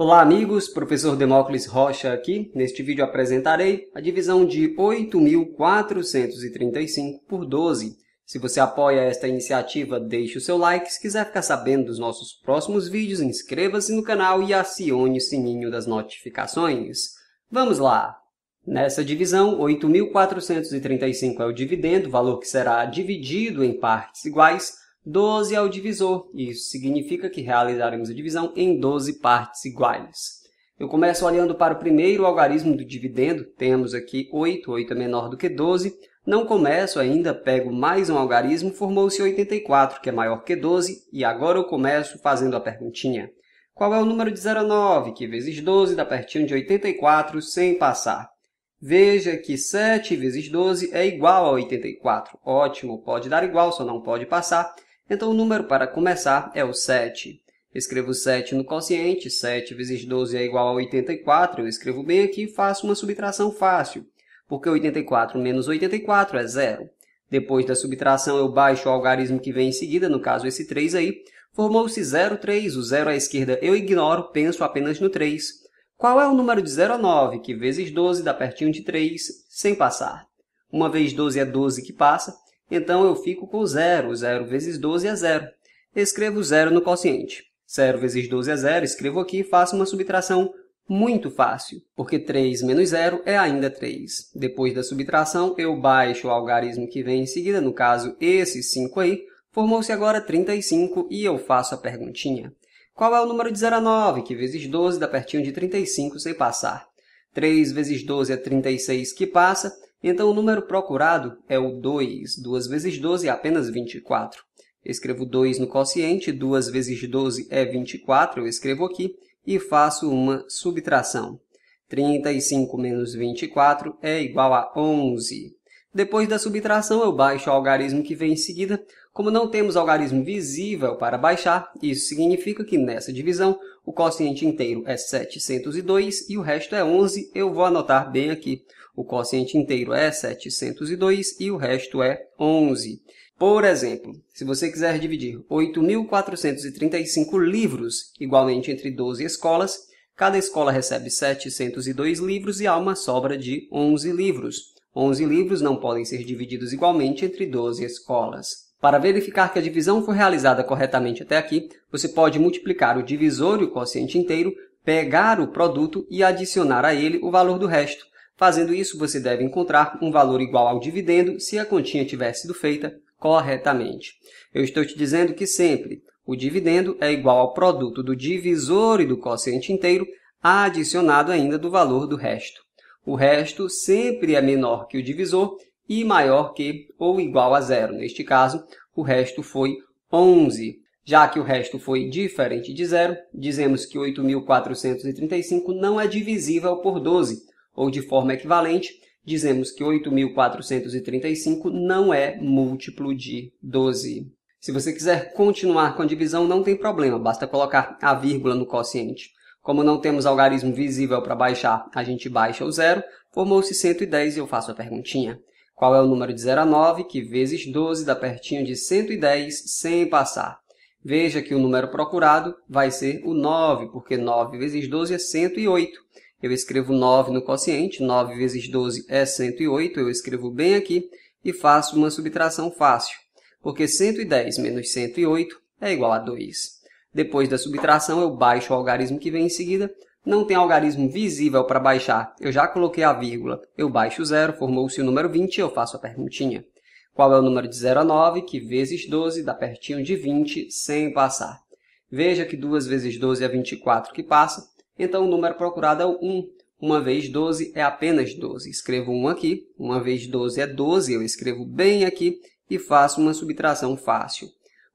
Olá amigos, professor Demócles Rocha aqui. Neste vídeo apresentarei a divisão de 8.435 por 12. Se você apoia esta iniciativa, deixe o seu like. Se quiser ficar sabendo dos nossos próximos vídeos, inscreva-se no canal e acione o sininho das notificações. Vamos lá! Nessa divisão, 8.435 é o dividendo, valor que será dividido em partes iguais, 12 é o divisor, e isso significa que realizaremos a divisão em 12 partes iguais. Eu começo olhando para o primeiro algarismo do dividendo, temos aqui 8, 8 é menor do que 12. Não começo ainda, pego mais um algarismo, formou-se 84, que é maior que 12, e agora eu começo fazendo a perguntinha. Qual é o número de 09, que vezes 12 dá pertinho de 84, sem passar? Veja que 7 vezes 12 é igual a 84. Ótimo, pode dar igual, só não pode passar. Então o número para começar é o 7. escrevo 7 no quociente, 7 vezes 12 é igual a 84, eu escrevo bem aqui e faço uma subtração fácil, porque 84 menos 84 é zero. Depois da subtração eu baixo o algarismo que vem em seguida, no caso esse 3 aí, formou-se 03, o 0 à esquerda eu ignoro, penso apenas no 3. Qual é o número de 0 a 9, que vezes 12 dá pertinho de 3, sem passar? Uma vez 12 é 12 que passa, então eu fico com 0. 0 vezes 12 é 0. Escrevo 0 no quociente. 0 vezes 12 é 0, escrevo aqui e faço uma subtração muito fácil, porque 3 menos 0 é ainda 3. Depois da subtração, eu baixo o algarismo que vem em seguida, no caso, esse 5 aí, formou-se agora 35 e eu faço a perguntinha. Qual é o número de 0 a 9, que vezes 12 dá pertinho de 35 sem passar? 3 vezes 12 é 36 que passa, então o número procurado é o 2. 2 vezes 12 é apenas 24. escrevo 2 no quociente, 2 vezes 12 é 24, eu escrevo aqui, e faço uma subtração. 35 menos 24 é igual a 11. Depois da subtração, eu baixo o algarismo que vem em seguida. Como não temos algarismo visível para baixar, isso significa que nessa divisão o quociente inteiro é 702 e o resto é 11. Eu vou anotar bem aqui. O quociente inteiro é 702 e o resto é 11. Por exemplo, se você quiser dividir 8.435 livros igualmente entre 12 escolas, cada escola recebe 702 livros e há uma sobra de 11 livros. 11 livros não podem ser divididos igualmente entre 12 escolas. Para verificar que a divisão foi realizada corretamente até aqui, você pode multiplicar o divisor e o quociente inteiro, pegar o produto e adicionar a ele o valor do resto. Fazendo isso, você deve encontrar um valor igual ao dividendo se a continha tiver sido feita corretamente. Eu estou te dizendo que sempre o dividendo é igual ao produto do divisor e do quociente inteiro, adicionado ainda do valor do resto. O resto sempre é menor que o divisor e maior que ou igual a zero. Neste caso, o resto foi 11. Já que o resto foi diferente de zero, dizemos que 8.435 não é divisível por 12, ou de forma equivalente, dizemos que 8.435 não é múltiplo de 12. Se você quiser continuar com a divisão, não tem problema, basta colocar a vírgula no quociente. Como não temos algarismo visível para baixar, a gente baixa o zero, formou-se 110 e eu faço a perguntinha. Qual é o número de 0 a 9, que vezes 12 dá pertinho de 110 sem passar? Veja que o número procurado vai ser o 9, porque 9 vezes 12 é 108. Eu escrevo 9 no quociente, 9 vezes 12 é 108, eu escrevo bem aqui e faço uma subtração fácil, porque 110 menos 108 é igual a 2. Depois da subtração, eu baixo o algarismo que vem em seguida. Não tem algarismo visível para baixar. Eu já coloquei a vírgula. Eu baixo zero, formou-se o número 20 eu faço a perguntinha. Qual é o número de 0 a 9, que vezes 12 dá pertinho de 20, sem passar. Veja que 2 vezes 12 é 24 que passa, então o número procurado é o 1. 1 vez 12 é apenas 12. Escrevo 1 aqui, 1 vez 12 é 12, eu escrevo bem aqui e faço uma subtração fácil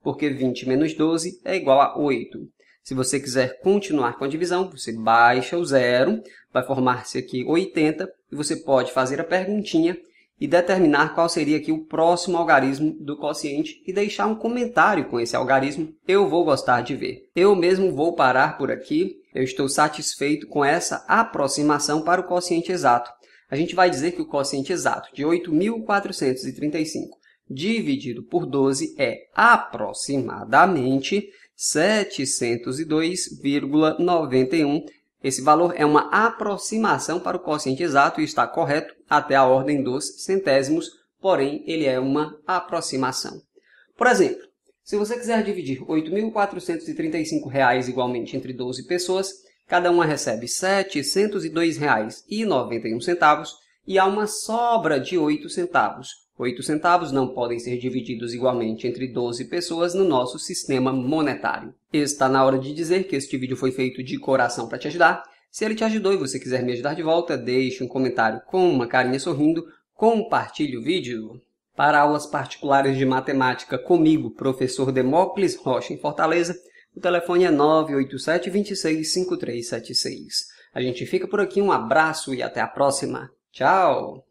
porque 20 menos 12 é igual a 8. Se você quiser continuar com a divisão, você baixa o zero, vai formar-se aqui 80, e você pode fazer a perguntinha e determinar qual seria aqui o próximo algarismo do quociente e deixar um comentário com esse algarismo. Eu vou gostar de ver. Eu mesmo vou parar por aqui. Eu estou satisfeito com essa aproximação para o quociente exato. A gente vai dizer que o quociente exato de 8.435 dividido por 12 é aproximadamente 702,91. Esse valor é uma aproximação para o quociente exato e está correto até a ordem dos centésimos, porém ele é uma aproximação. Por exemplo, se você quiser dividir R$ 8.435 igualmente entre 12 pessoas, cada uma recebe R$ 702,91 e há uma sobra de 8 centavos, Oito centavos não podem ser divididos igualmente entre 12 pessoas no nosso sistema monetário. Está na hora de dizer que este vídeo foi feito de coração para te ajudar. Se ele te ajudou e você quiser me ajudar de volta, deixe um comentário com uma carinha sorrindo, compartilhe o vídeo. Para aulas particulares de matemática comigo, professor Demócles Rocha em Fortaleza, o telefone é 987 26 5376. A gente fica por aqui, um abraço e até a próxima. Tchau!